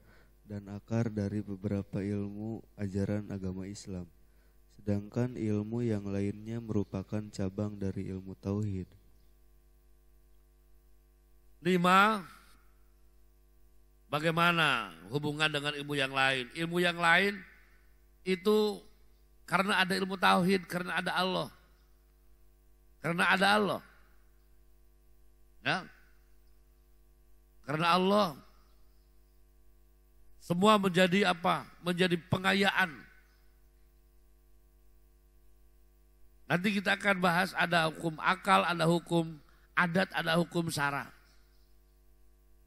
dan akar dari beberapa ilmu ajaran agama Islam. Sedangkan ilmu yang lainnya merupakan cabang dari ilmu tauhid. Lima, bagaimana hubungan dengan ilmu yang lain? Ilmu yang lain itu karena ada ilmu tauhid, karena ada Allah. Karena ada Allah. Ya. Karena Allah semua menjadi apa? Menjadi pengayaan Nanti kita akan bahas ada hukum akal, ada hukum adat, ada hukum syara.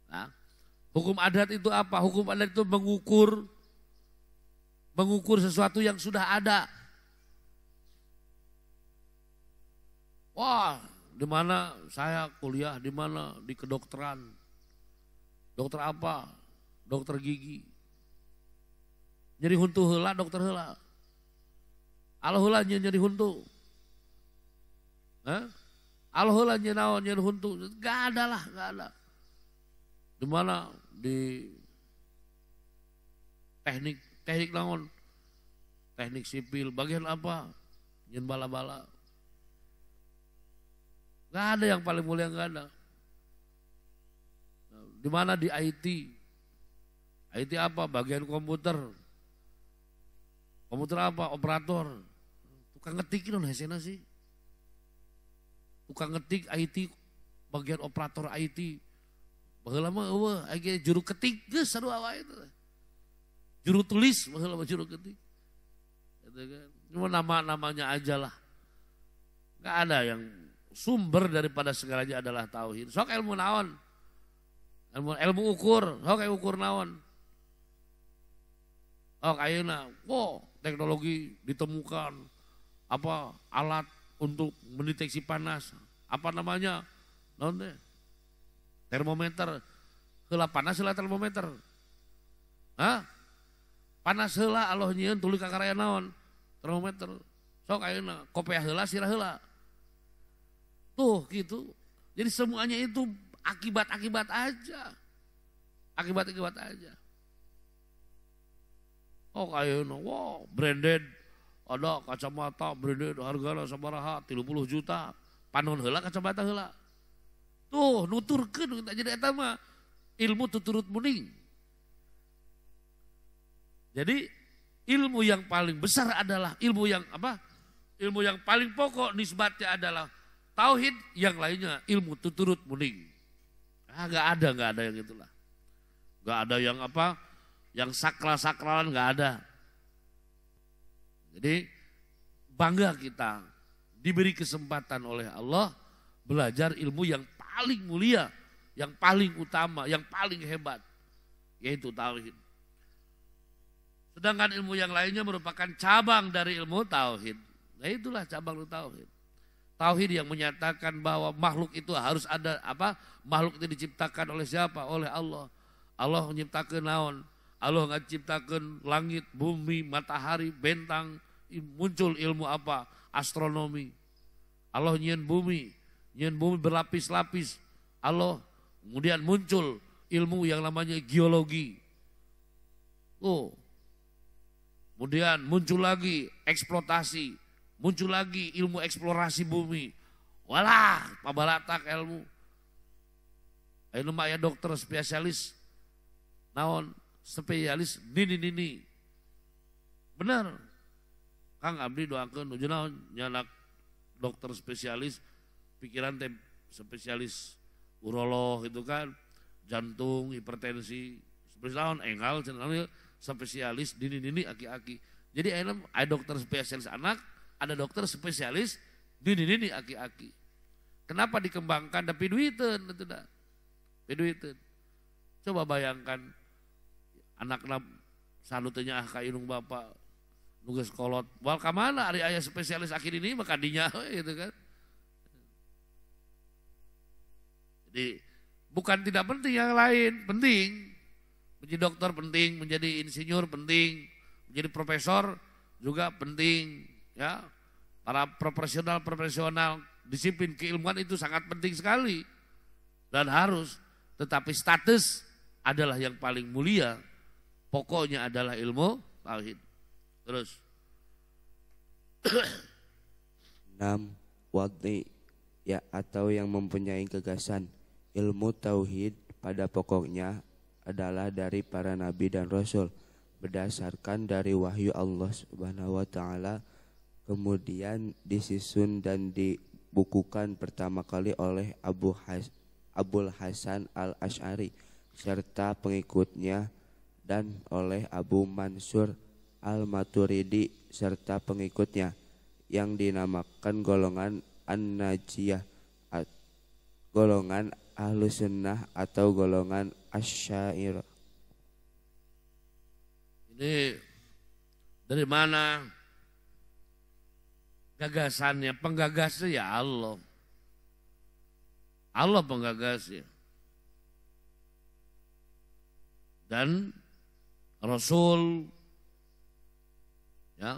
Nah, hukum adat itu apa? Hukum adat itu mengukur mengukur sesuatu yang sudah ada. Wah, di mana saya kuliah, di mana di kedokteran. Dokter apa? Dokter gigi. Jadi huntu hela, dokter hela. Alhamdulillah jadi huntu. Alhola nyenawan nyen huntu. Gak ada lah, gak ada. Dimana di teknik teknik naon teknik sipil bagian apa nyen bala-bala nggak ada yang paling mulia gak ada dimana di IT IT apa bagian komputer komputer apa operator tukang ngetikin non sih bukan ngetik IT bagian operator IT bagaimana? mah apa juru ketik gus, seru awal itu juru tulis bagaimana lama juru ketik itu kan, cuma nama-namanya aja lah nggak ada yang sumber daripada segalanya adalah tauhid sok ilmu naon ilmu ilmu ukur sok ilmu ukur naon Oh kayaknya, wow teknologi ditemukan apa alat untuk mendeteksi panas, apa namanya? Nonde. Termometer heula panas lah termometer. Hah? Panas heula Allah nyieun tulik kakaraya naon? Termometer. Sok na kopi hela sirah hela. Tuh gitu. Jadi semuanya itu akibat-akibat aja. Akibat-akibat aja. Oh kayak wow, branded ada kacamata harga branded hargana sabaraha 30 juta panon heula kacamata heula tuh nuturkeun tak jadi etama mah ilmu tuturut muning jadi ilmu yang paling besar adalah ilmu yang apa ilmu yang paling pokok nisbatnya adalah tauhid yang lainnya ilmu tuturut muning Ah, gak ada gak ada yang itulah gak ada yang apa yang sakral sakralan gak ada jadi bangga kita diberi kesempatan oleh Allah belajar ilmu yang paling mulia, yang paling utama, yang paling hebat yaitu tauhid. Sedangkan ilmu yang lainnya merupakan cabang dari ilmu tauhid. Nah itulah cabang tauhid. Tauhid yang menyatakan bahwa makhluk itu harus ada apa? Makhluk itu diciptakan oleh siapa? Oleh Allah. Allah menciptakan naon. Allah menciptakan langit, bumi, matahari, bentang, muncul ilmu apa? Astronomi. Allah nyen bumi, nyen bumi berlapis-lapis. Allah kemudian muncul ilmu yang namanya geologi. Oh. Kemudian muncul lagi eksploitasi, muncul lagi ilmu eksplorasi bumi. Walah, pabalatak ilmu. Ini mah ya, dokter spesialis. Naon spesialis nini nini. Benar, Kang Abdi doakan ujungnya nyanak dokter spesialis pikiran tem spesialis urolog itu kan jantung hipertensi spesialis lawan enggal ya, spesialis dini dini aki aki jadi ada dokter spesialis anak ada dokter spesialis dini dini aki aki kenapa dikembangkan tapi duiten itu dah duiten coba bayangkan anak salutnya ah kainung bapak nugas kolot wal kamana ari ayah spesialis akhir ini maka (laughs) gitu kan jadi bukan tidak penting yang lain penting menjadi dokter penting menjadi insinyur penting menjadi profesor juga penting ya para profesional profesional disiplin keilmuan itu sangat penting sekali dan harus tetapi status adalah yang paling mulia pokoknya adalah ilmu tauhid Terus. enam Wadli ya atau yang mempunyai gagasan ilmu tauhid pada pokoknya adalah dari para nabi dan rasul berdasarkan dari wahyu Allah Subhanahu wa taala kemudian disusun dan dibukukan pertama kali oleh Abu Has Abul Hasan al Ashari serta pengikutnya dan oleh Abu Mansur Al-Maturidi serta pengikutnya yang dinamakan golongan An-Najiyah golongan Ahlu Sunnah atau golongan Asyair. Ini dari mana gagasannya? Penggagasnya ya Allah. Allah penggagasnya. Dan Rasul Ya.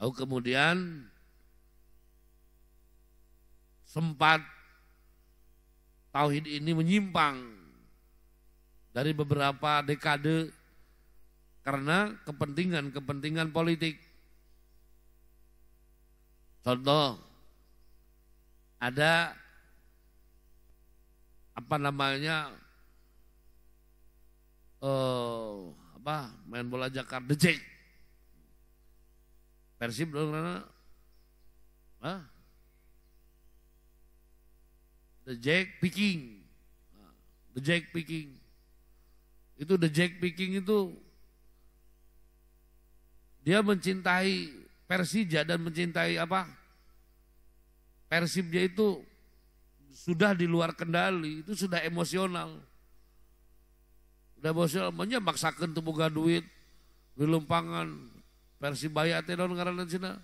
Aku kemudian sempat tauhid ini menyimpang dari beberapa dekade karena kepentingan-kepentingan politik. Contoh ada apa namanya eh, apa main bola Jakarta Jack Persib dong karena ah The Jack Picking. Nah, The Jack Picking. Itu The Jack Picking itu dia mencintai Persija dan mencintai apa? Persibnya itu sudah di luar kendali, itu sudah emosional. Sudah emosional, maksakan buka duit, belum pangan Persibaya teh naon ngaranna cenah?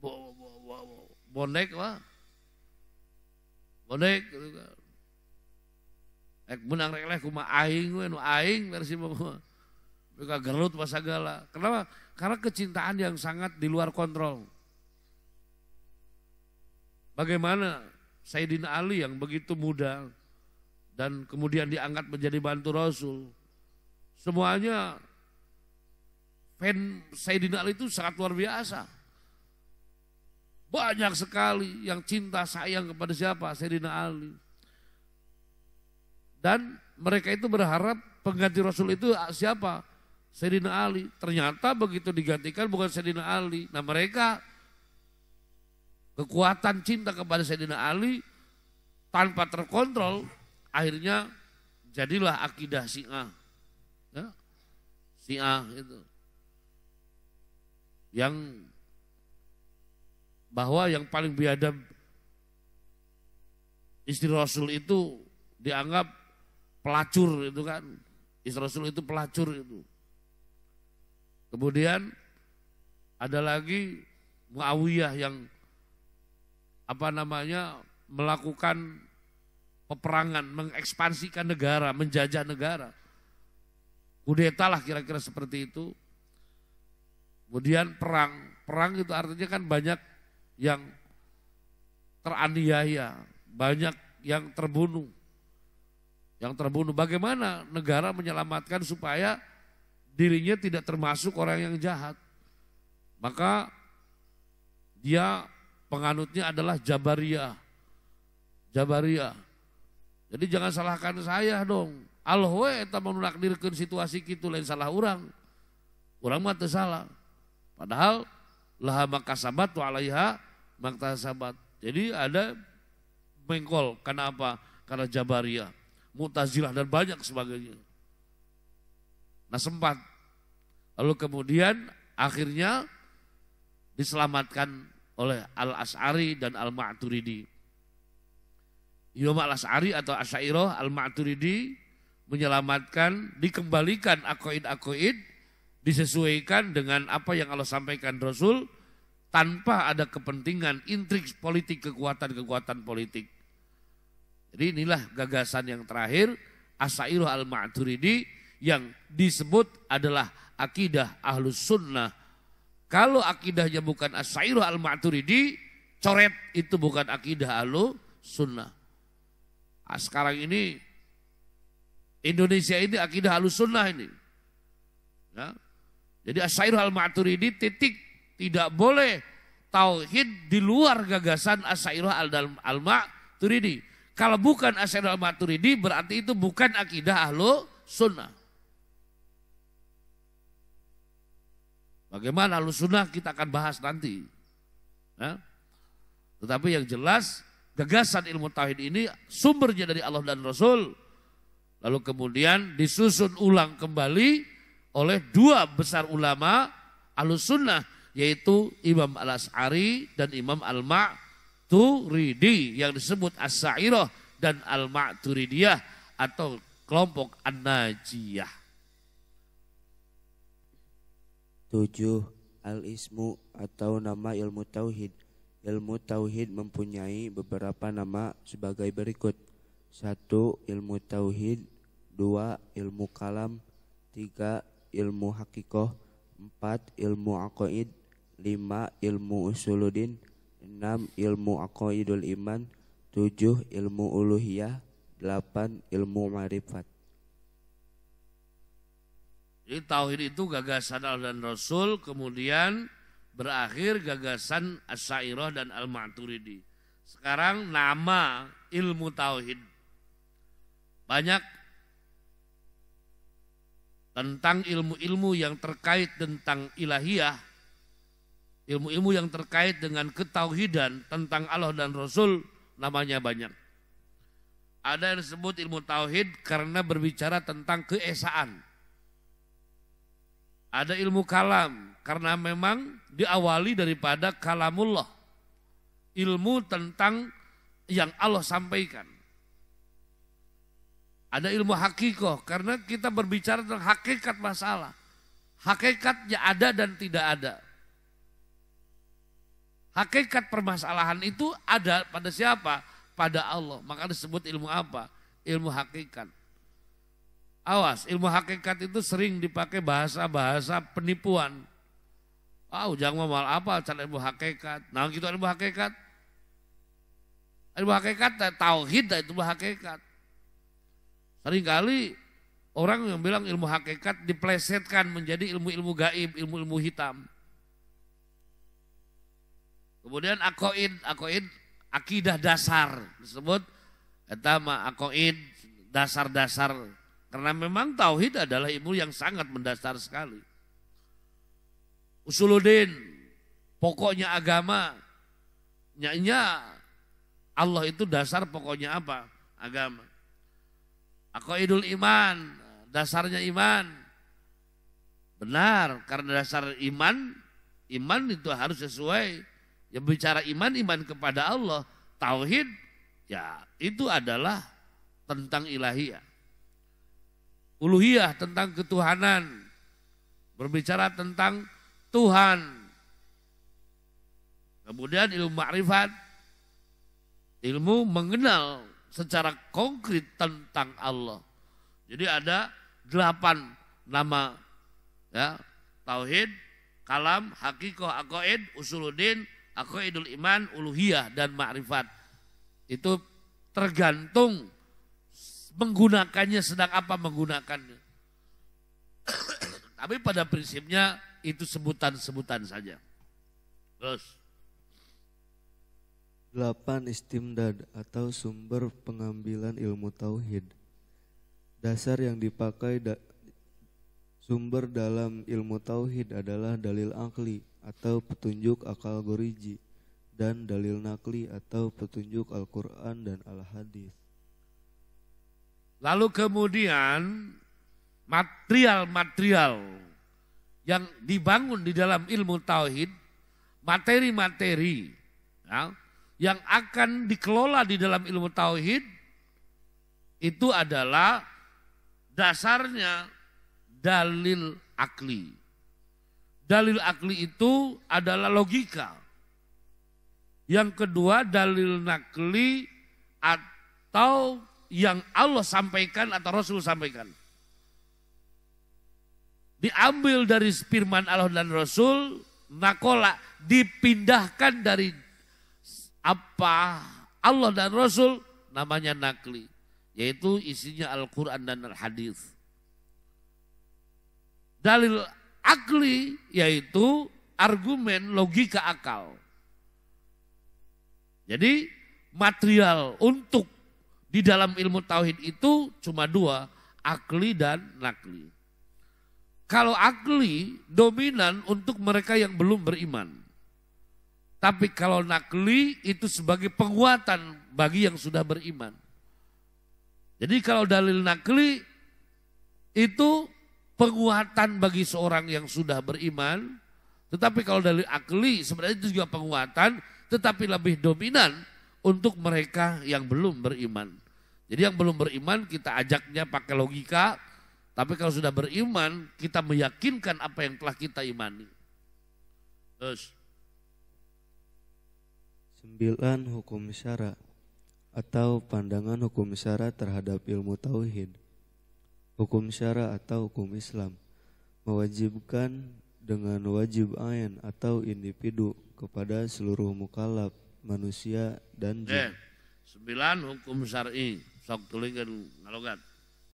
Bo, bo, bo, bo, bonek lah. Bonek gitu kan. Ek menang rek leh kumaha aing we nu aing Persibaya mah. Mereka gelut segala. Kenapa? Karena kecintaan yang sangat di luar kontrol. Bagaimana Sayyidina Ali yang begitu muda dan kemudian diangkat menjadi bantu Rasul. Semuanya fan Sayyidina Ali itu sangat luar biasa. Banyak sekali yang cinta sayang kepada siapa? Sayyidina Ali. Dan mereka itu berharap pengganti Rasul itu ah, siapa? Sayyidina Ali. Ternyata begitu digantikan bukan Sayyidina Ali. Nah mereka kekuatan cinta kepada Sayyidina Ali tanpa terkontrol akhirnya jadilah akidah si'ah. Ya? Si'ah itu yang bahwa yang paling biadab istri Rasul itu dianggap pelacur itu kan. Istri Rasul itu pelacur itu. Kemudian ada lagi Muawiyah yang apa namanya melakukan peperangan, mengekspansikan negara, menjajah negara. Kudeta lah kira-kira seperti itu. Kemudian perang, perang itu artinya kan banyak yang teraniaya, banyak yang terbunuh. Yang terbunuh bagaimana negara menyelamatkan supaya dirinya tidak termasuk orang yang jahat. Maka dia penganutnya adalah Jabariyah. Jabariyah. Jadi jangan salahkan saya dong. Alhoe kita menunakdirkan situasi gitu lain salah orang. Orang mah salah. Padahal laha makasabat wa alaiha maktasabat. Jadi ada mengkol karena apa? Karena Jabariyah, Mutazilah dan banyak sebagainya. Nah sempat. Lalu kemudian akhirnya diselamatkan oleh Al-As'ari dan Al-Ma'turidi. Imam Al-As'ari atau Asyairah Al-Ma'turidi menyelamatkan, dikembalikan akoid-akoid disesuaikan dengan apa yang Allah sampaikan Rasul tanpa ada kepentingan intrik politik kekuatan-kekuatan politik. Jadi inilah gagasan yang terakhir Asairu al-Ma'turidi yang disebut adalah akidah ahlus sunnah. Kalau akidahnya bukan Asairu al-Ma'turidi, coret itu bukan akidah ahlu sunnah. Ah, sekarang ini Indonesia ini akidah ahlus sunnah ini. Ya, jadi Asyair al-Maturidi titik tidak boleh tauhid di luar gagasan Asyair al-Maturidi. al Kalau bukan Asyair al-Maturidi berarti itu bukan akidah ahlu sunnah. Bagaimana ahlu sunnah kita akan bahas nanti. Ya? Tetapi yang jelas gagasan ilmu tauhid ini sumbernya dari Allah dan Rasul. Lalu kemudian disusun ulang kembali oleh dua besar ulama sunnah yaitu Imam Al-As'ari dan Imam Al-Ma'turidi yang disebut As-Sa'irah dan Al-Ma'turidiyah atau kelompok An-Najiyah. Tujuh Al-Ismu atau nama ilmu Tauhid. Ilmu Tauhid mempunyai beberapa nama sebagai berikut. Satu ilmu Tauhid, dua ilmu kalam, tiga ilmu hakikoh, empat ilmu akoid, lima ilmu usuludin enam ilmu akoidul iman, tujuh ilmu uluhiyah, delapan ilmu marifat. Jadi tauhid itu gagasan Allah dan Rasul, kemudian berakhir gagasan As-Sa'irah dan Al-Ma'turidi. Sekarang nama ilmu tauhid. Banyak tentang ilmu-ilmu yang terkait tentang ilahiyah, ilmu-ilmu yang terkait dengan ketauhidan tentang Allah dan Rasul namanya banyak. Ada yang disebut ilmu tauhid karena berbicara tentang keesaan. Ada ilmu kalam karena memang diawali daripada kalamullah. Ilmu tentang yang Allah sampaikan. Ada ilmu hakikoh karena kita berbicara tentang hakikat masalah. Hakikatnya ada dan tidak ada. Hakikat permasalahan itu ada pada siapa? Pada Allah. Maka disebut ilmu apa? Ilmu hakikat. Awas, ilmu hakikat itu sering dipakai bahasa-bahasa penipuan. Wow, jangan mau apa cara ilmu hakikat? Nah, gitu ilmu hakikat. Ilmu hakikat tauhid itu ilmu hakikat. Seringkali orang yang bilang ilmu hakikat diplesetkan menjadi ilmu-ilmu gaib, ilmu-ilmu hitam. Kemudian akoid, akoid akidah dasar disebut etama akoid dasar-dasar karena memang tauhid adalah ilmu yang sangat mendasar sekali. Usuluddin, pokoknya agama, nyanya Allah itu dasar pokoknya apa? Agama. Idul iman, dasarnya iman. Benar, karena dasar iman, iman itu harus sesuai. Yang bicara iman, iman kepada Allah. Tauhid, ya itu adalah tentang ilahiyah. Uluhiyah tentang ketuhanan. Berbicara tentang Tuhan. Kemudian ilmu ma'rifat, ilmu mengenal secara konkret tentang Allah. Jadi ada delapan nama ya, tauhid, kalam, hakikoh, akoid, usuludin, akoidul iman, uluhiyah dan ma'rifat. Itu tergantung menggunakannya sedang apa menggunakannya. Tapi pada prinsipnya itu sebutan-sebutan saja. Terus. 8. Istimdad atau sumber pengambilan ilmu tauhid. Dasar yang dipakai da sumber dalam ilmu tauhid adalah dalil akli atau petunjuk akal goriji dan dalil nakli atau petunjuk Al-Qur'an dan Al-Hadis. Lalu kemudian material-material yang dibangun di dalam ilmu tauhid, materi-materi ya, yang akan dikelola di dalam ilmu tauhid itu adalah dasarnya dalil akli. Dalil akli itu adalah logika. Yang kedua dalil nakli atau yang Allah sampaikan atau Rasul sampaikan. Diambil dari firman Allah dan Rasul, nakola dipindahkan dari apa Allah dan Rasul namanya nakli yaitu isinya Al-Qur'an dan Al-Hadis. Dalil akli yaitu argumen logika akal. Jadi material untuk di dalam ilmu tauhid itu cuma dua, akli dan nakli. Kalau akli dominan untuk mereka yang belum beriman. Tapi kalau nakli itu sebagai penguatan bagi yang sudah beriman. Jadi kalau dalil nakli itu penguatan bagi seorang yang sudah beriman. Tetapi kalau dalil akli sebenarnya itu juga penguatan tetapi lebih dominan untuk mereka yang belum beriman. Jadi yang belum beriman kita ajaknya pakai logika, tapi kalau sudah beriman kita meyakinkan apa yang telah kita imani. Terus sembilan Hukum syara atau pandangan hukum syara terhadap ilmu tauhid. Hukum syara atau hukum Islam mewajibkan dengan wajib ain atau individu kepada seluruh mukalaf, manusia dan jin. Eh, sembilan hukum syar'i. Sok tulikan ngalogat.